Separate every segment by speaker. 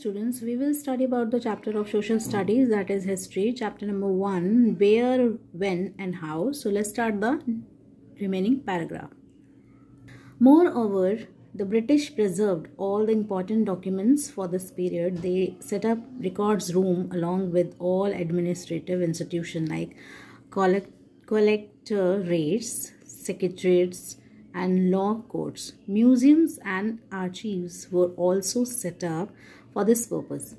Speaker 1: students we will study about the chapter of social studies that is history chapter number one where when and how so let's start the remaining paragraph moreover the british preserved all the important documents for this period they set up records room along with all administrative institution like collect collector rates secretaries and law courts. Museums and archives were also set up for this purpose.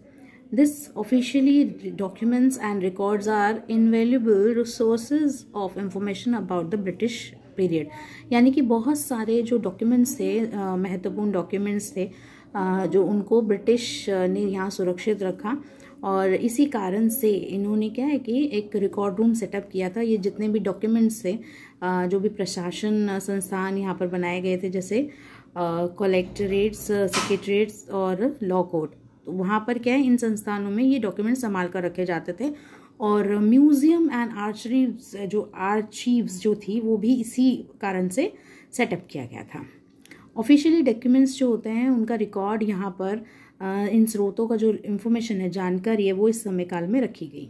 Speaker 1: This officially documents and records are invaluable resources of information about the British period यानी कि बहुत सारे जो documents थे महत्वपूर्ण documents थे आ, जो उनको ब्रिटिश ने यहाँ सुरक्षित रखा और इसी कारण से इन्होंने क्या है कि एक रिकॉर्ड रूम सेटअप किया था ये जितने भी डॉक्यूमेंट्स थे जो भी प्रशासन संस्थान यहाँ पर बनाए गए थे जैसे कलेक्ट्रेट्स सेक्रेट्रेट्स और लॉ कोर्ट तो वहाँ पर क्या है इन संस्थानों में ये डॉक्यूमेंट संभाल कर रखे जाते थे और म्यूज़ियम एंड आर्चरीव्स जो आर्चीव्स जो थी वो भी इसी कारण से सेटअप किया गया था ऑफिशियली डॉक्यूमेंट्स जो होते हैं उनका रिकॉर्ड यहाँ पर इन स्रोतों का जो इन्फॉर्मेशन है जानकारी है वो इस समय काल में रखी गई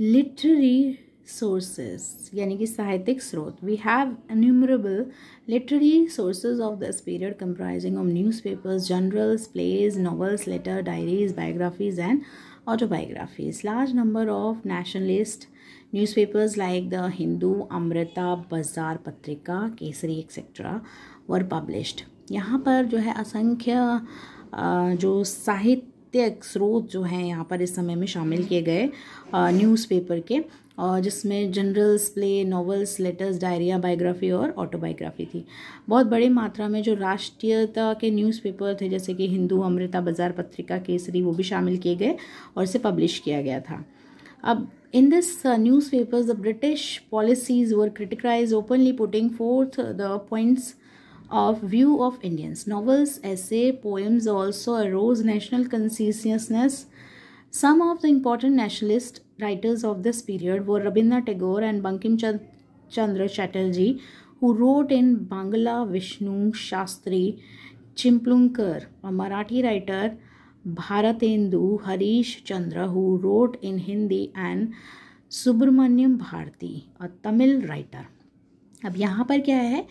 Speaker 1: लिटरी सोर्सेस यानी कि साहित्यिक स्रोत we have innumerable literary sources of this period comprising of newspapers journals plays novels letter diaries biographies and autobiographies large number of nationalist newspapers like the Hindu Amrita Bazar Patrika Kesari etcetera were published यहाँ पर जो है असंख्य जो साहित्यिक स्रोत जो हैं यहाँ पर इस समय में शामिल किए गए न्यूज़पेपर के और जिसमें journals play novels letters diaries biography और ऑटोबायोग्राफी थी बहुत बड़े मात्रा में जो राष्ट्रीयता के न्यूज़पेपर थे जैसे कि हिंदू अमृता बाजार पत्रिका केसरी वो भी शामिल किए गए और इसे पब्लिश किया गया था अब in this news newspapers the British policies were criticise openly putting forth the points of view of Indians. Novels, essay, poems also arose national consciousness. Some of the important nationalist writers of this period were Rabindranath Tagore and Bankim Chandra Chatterjee, who wrote in Bangla Vishnu Shastri Chimplunkar, a Marathi writer, Bharatendu Harish Chandra, who wrote in Hindi, and Subramanyam Bharati, a Tamil writer. अब यहाँ पर क्या है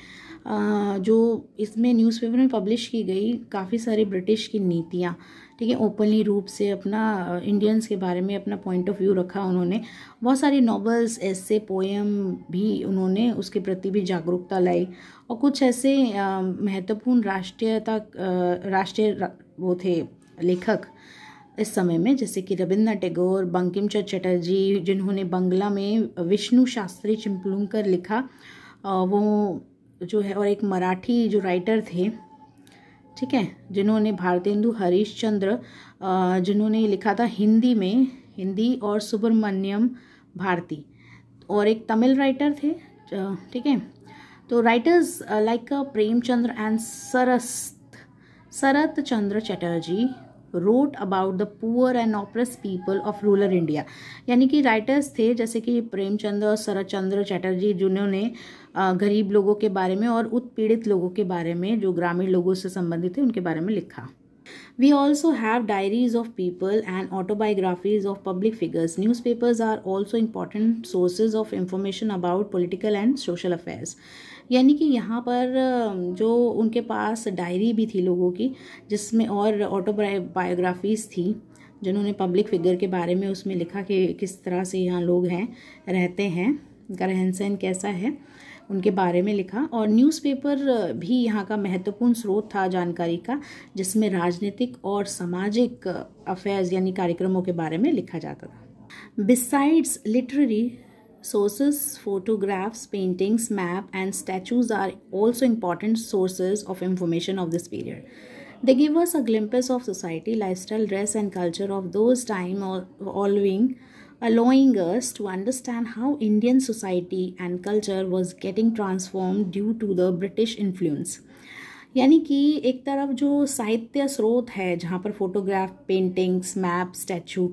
Speaker 1: जो इसमें newspaper में publish की गई काफ़ी सारी ब्रिटिश की नीतियाँ ठीक है ओपनली रूप से अपना इंडियंस के बारे में अपना पॉइंट ऑफ व्यू रखा उन्होंने बहुत सारे नॉवल्स ऐसे पोएम भी उन्होंने उसके प्रति भी जागरूकता लाई और कुछ ऐसे महत्वपूर्ण राष्ट्रीयता राष्ट्रीय वो थे लेखक इस समय में जैसे कि रविन्द्रनाथ टैगोर बंकिमचंद चटर्जी जिन्होंने बंगला में विष्णु शास्त्री चिंपलूंकर लिखा वो जो है और एक मराठी जो राइटर थे ठीक है जिन्होंने भारतेंदु हरीश चंद्र जिन्होंने लिखा था हिंदी में हिंदी और सुब्रमण्यम भारती और एक तमिल राइटर थे ठीक है तो राइटर्स लाइक प्रेमचंद्र एंड सरस Sarat Chandra Chatterjee wrote about the poor and oppressed people of rural India यानी कि राइटर्स थे जैसे कि प्रेमचंद्र और शरद चंद्र चैटर्जी जिन्होंने गरीब लोगों के बारे में और उत्पीड़ित लोगों के बारे में जो ग्रामीण लोगों से संबंधित थे उनके बारे में लिखा We also have diaries of people and autobiographies of public figures. Newspapers are also important sources of information about political and social affairs. यानी कि यहाँ पर जो उनके पास डायरी भी थी लोगों की जिसमें और ऑटोबायोग्राफीज़ थी जिन्होंने पब्लिक फिगर के बारे में उसमें लिखा कि किस तरह से यहाँ लोग हैं रहते हैं उनका रहन सहन कैसा है उनके बारे में लिखा और न्यूज़पेपर भी यहाँ का महत्वपूर्ण स्रोत था जानकारी का जिसमें राजनीतिक और सामाजिक अफेयर्स यानी कार्यक्रमों के बारे में लिखा जाता था besides literary sources photographs paintings map and statues are also important sources of information of this period they give us a glimpse of society lifestyle dress and culture of those time allowing allowing us to understand how Indian society and culture was getting transformed due to the British influence. यानी कि एक तरफ जो साहित्य स्रोत है जहाँ पर फोटोग्राफ पेंटिंग्स मैप स्टैचू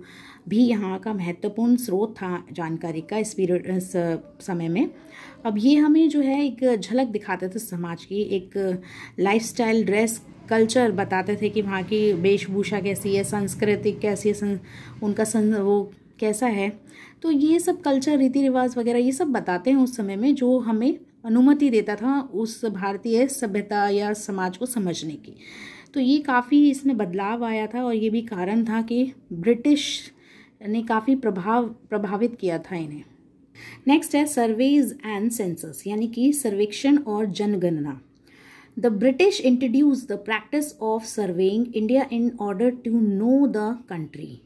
Speaker 1: भी यहाँ का महत्वपूर्ण स्रोत था जानकारी का इस पीरियड इस समय में अब ये हमें जो है एक झलक दिखाते थे समाज की एक लाइफस्टाइल ड्रेस कल्चर बताते थे कि वहाँ की वेशभूषा कैसी है संस्कृति कैसी है सं, उनका सं, वो कैसा है तो ये सब कल्चर रीति रिवाज वगैरह ये सब बताते हैं उस समय में जो हमें अनुमति देता था उस भारतीय सभ्यता या समाज को समझने की तो ये काफ़ी इसमें बदलाव आया था और ये भी कारण था कि ब्रिटिश ने काफ़ी प्रभाव प्रभावित किया था इन्हें नेक्स्ट है सर्वेज एंड सेंसस यानी कि सर्वेक्षण और जनगणना the British introduce the practice of surveying India in order to know the country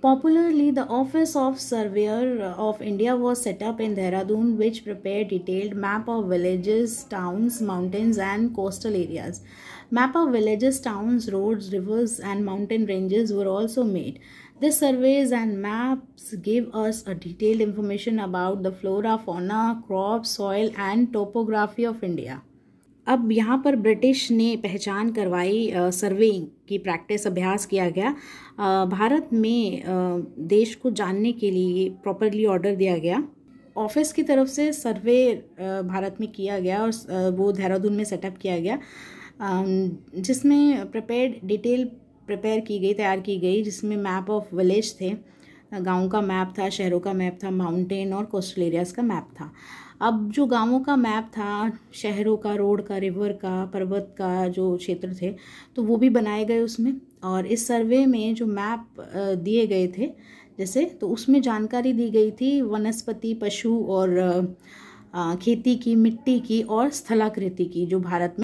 Speaker 1: Popularly, the Office of Surveyor of India was set up in Dehradun, which prepared detailed map of villages, towns, mountains, and coastal areas. Map of villages, towns, roads, rivers, and mountain ranges were also made. These surveys and maps give us a detailed information about the flora, fauna, crops, soil, and topography of India. अब यहाँ पर British ने पहचान करवाई surveying की practice अभ्यास किया गया आ, भारत में आ, देश को जानने के लिए प्रॉपरली ऑर्डर दिया गया ऑफिस की तरफ से सर्वे भारत में किया गया और वो देहरादून में सेटअप किया गया जिसमें प्रिपेयर्ड डिटेल प्रिपेयर की गई तैयार की गई जिसमें मैप ऑफ विलेज थे गाँव का मैप था शहरों का मैप था माउंटेन और कोस्टल एरियाज़ का मैप था अब जो गांवों का मैप था शहरों का रोड का रिवर का पर्वत का जो क्षेत्र थे तो वो भी बनाए गए उसमें और इस सर्वे में जो मैप दिए गए थे जैसे तो उसमें जानकारी दी गई थी वनस्पति पशु और खेती की मिट्टी की और स्थलाकृति की जो भारत में